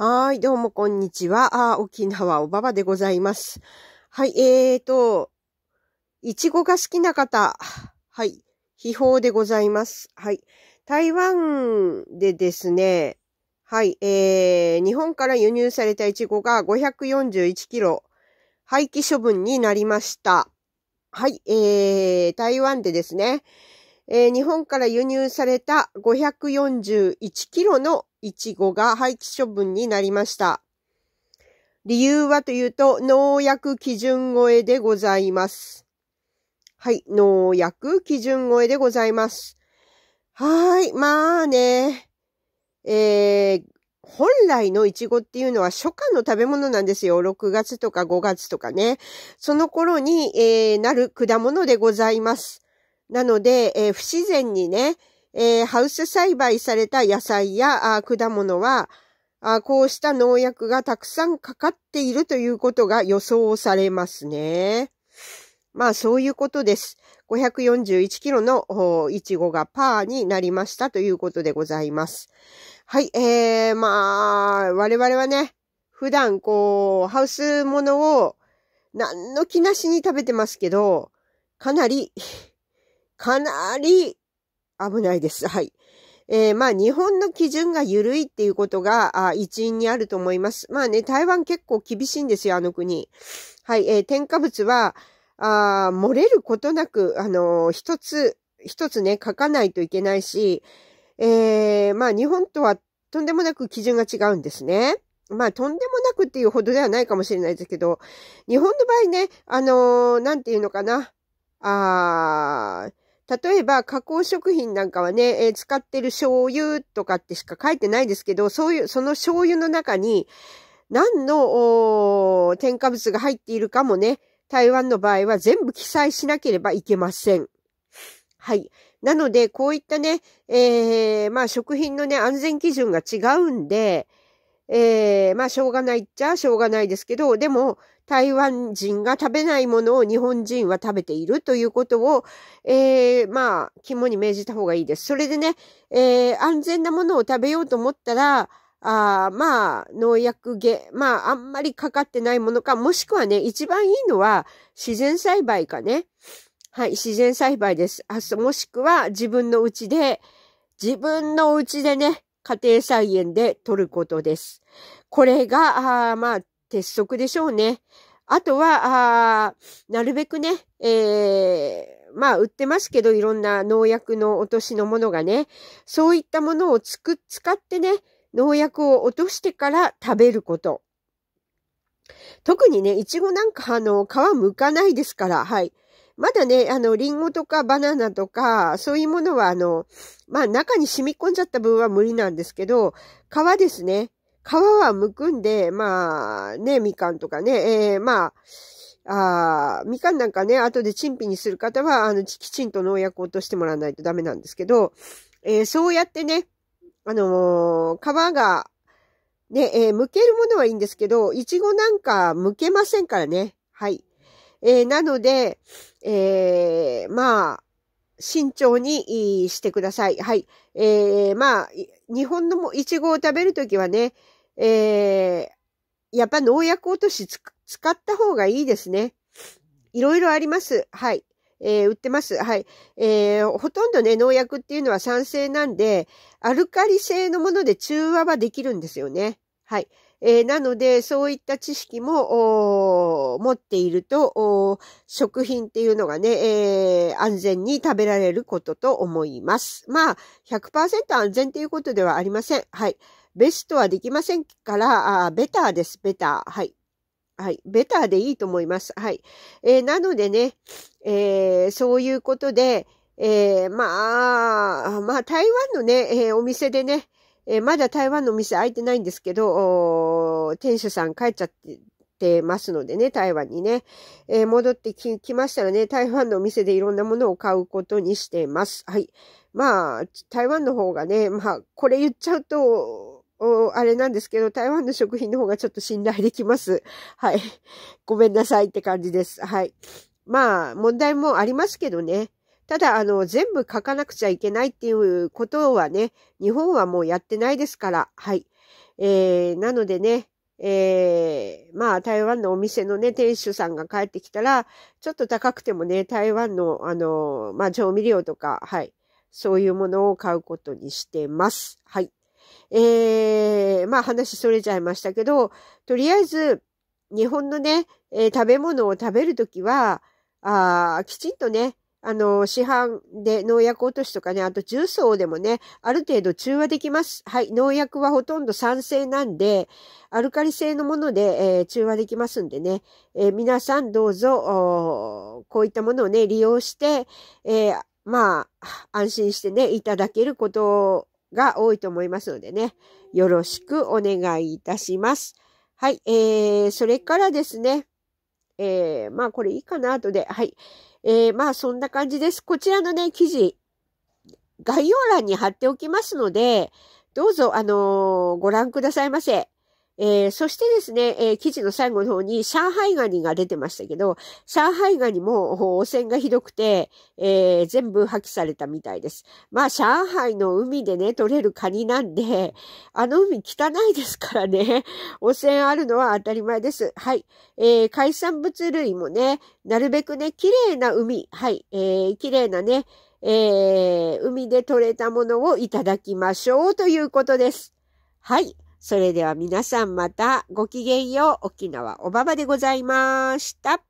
はい、どうもこんにちは。あ沖縄おばばでございます。はい、えーと、いちごが好きな方、はい、秘宝でございます。はい、台湾でですね、はい、えー、日本から輸入されたいちごが541キロ、廃棄処分になりました。はい、えー、台湾でですね、えー、日本から輸入された541キロのイチゴが廃棄処分になりました。理由はというと、農薬基準超えでございます。はい、農薬基準超えでございます。はい、まあね、えー、本来のイチゴっていうのは初夏の食べ物なんですよ。6月とか5月とかね。その頃に、えー、なる果物でございます。なので、えー、不自然にね、えー、ハウス栽培された野菜や果物はあ、こうした農薬がたくさんかかっているということが予想されますね。まあそういうことです。541キロのいちごがパーになりましたということでございます。はい、えー、まあ、我々はね、普段こう、ハウスものを何の気なしに食べてますけど、かなりかなり危ないです。はい。えー、まあ日本の基準が緩いっていうことが、あ一因にあると思います。まあね、台湾結構厳しいんですよ、あの国。はい、えー、添加物は、あ漏れることなく、あのー、一つ、一つね、書かないといけないし、えー、まあ日本とはとんでもなく基準が違うんですね。まあ、とんでもなくっていうほどではないかもしれないですけど、日本の場合ね、あのー、なんていうのかな、あー、例えば加工食品なんかはね、えー、使ってる醤油とかってしか書いてないですけど、そういう、その醤油の中に何の添加物が入っているかもね、台湾の場合は全部記載しなければいけません。はい。なので、こういったね、えー、まあ食品のね、安全基準が違うんで、えー、まあ、しょうがないっちゃしょうがないですけど、でも、台湾人が食べないものを日本人は食べているということを、えー、まあ、肝に銘じた方がいいです。それでね、えー、安全なものを食べようと思ったら、あまあ、農薬げ、まあ、あんまりかかってないものか、もしくはね、一番いいのは自然栽培かね。はい、自然栽培です。あそ、もしくは自分のうちで、自分のうちでね、家庭菜園で取ることです。これが、あまあ、鉄則でしょうね。あとは、あなるべくね、えー、まあ、売ってますけど、いろんな農薬の落としのものがね、そういったものをつく、使ってね、農薬を落としてから食べること。特にね、いちごなんか、あの、皮剥かないですから、はい。まだね、あの、リンゴとかバナナとか、そういうものはあの、まあ中に染み込んじゃった分は無理なんですけど、皮ですね。皮は剥くんで、まあ、ね、みかんとかね、えー、まあ、ああ、みかんなんかね、後でチンピにする方は、あの、きちんと農薬を落としてもらわないとダメなんですけど、えー、そうやってね、あのー、皮が、ね、えー、剥けるものはいいんですけど、いちごなんか剥けませんからね。はい。えー、なので、えー、まあ、慎重にしてください。はい。えー、まあ、日本のいちごを食べるときはね、えー、やっぱ農薬落とし使った方がいいですね。いろいろあります。はい。えー、売ってます。はい。えー、ほとんどね、農薬っていうのは酸性なんで、アルカリ性のもので中和はできるんですよね。はい。えー、なので、そういった知識も持っていると、食品っていうのがね、えー、安全に食べられることと思います。まあ、100%安全ということではありません。はい。ベストはできませんから、あベターです、ベター。はい。はい。ベターでいいと思います。はい。えー、なのでね、えそういうことで、えまあ、まあ、台湾のね、えお店でね、えー、まだ台湾の店開いてないんですけど、店主さん帰っちゃって、てますのでね、台湾にね。えー、戻ってきましたらね、台湾のお店でいろんなものを買うことにしてます。はい。まあ、台湾の方がね、まあ、これ言っちゃうと、あれなんですけど、台湾の食品の方がちょっと信頼できます。はい。ごめんなさいって感じです。はい。まあ、問題もありますけどね。ただ、あの、全部書かなくちゃいけないっていうことはね、日本はもうやってないですから、はい。えー、なのでね、えー、まあ、台湾のお店のね、店主さんが帰ってきたら、ちょっと高くてもね、台湾の、あの、まあ、調味料とか、はい、そういうものを買うことにしてます。はい。えー、まあ、話それちゃいましたけど、とりあえず、日本のね、えー、食べ物を食べるときは、あきちんとね、あの、市販で農薬落としとかね、あと重曹でもね、ある程度中和できます。はい、農薬はほとんど酸性なんで、アルカリ性のもので、えー、中和できますんでね、えー、皆さんどうぞ、こういったものをね、利用して、えー、まあ、安心してね、いただけることが多いと思いますのでね、よろしくお願いいたします。はい、えー、それからですね、えー、まあこれいいかな、後で。はい。えー、まあそんな感じです。こちらのね、記事、概要欄に貼っておきますので、どうぞ、あのー、ご覧くださいませ。えー、そしてですね、えー、記事の最後の方に上海ガニが出てましたけど、上海ガニも汚染がひどくて、えー、全部破棄されたみたいです。まあ、上海の海でね、取れるカニなんで、あの海汚いですからね、汚染あるのは当たり前です。はい。え海産物類もね、なるべくね、綺麗な海、はい、え綺麗なね、え海で取れたものをいただきましょうということです。はい。それでは皆さんまたごきげんよう。沖縄おばばでございました。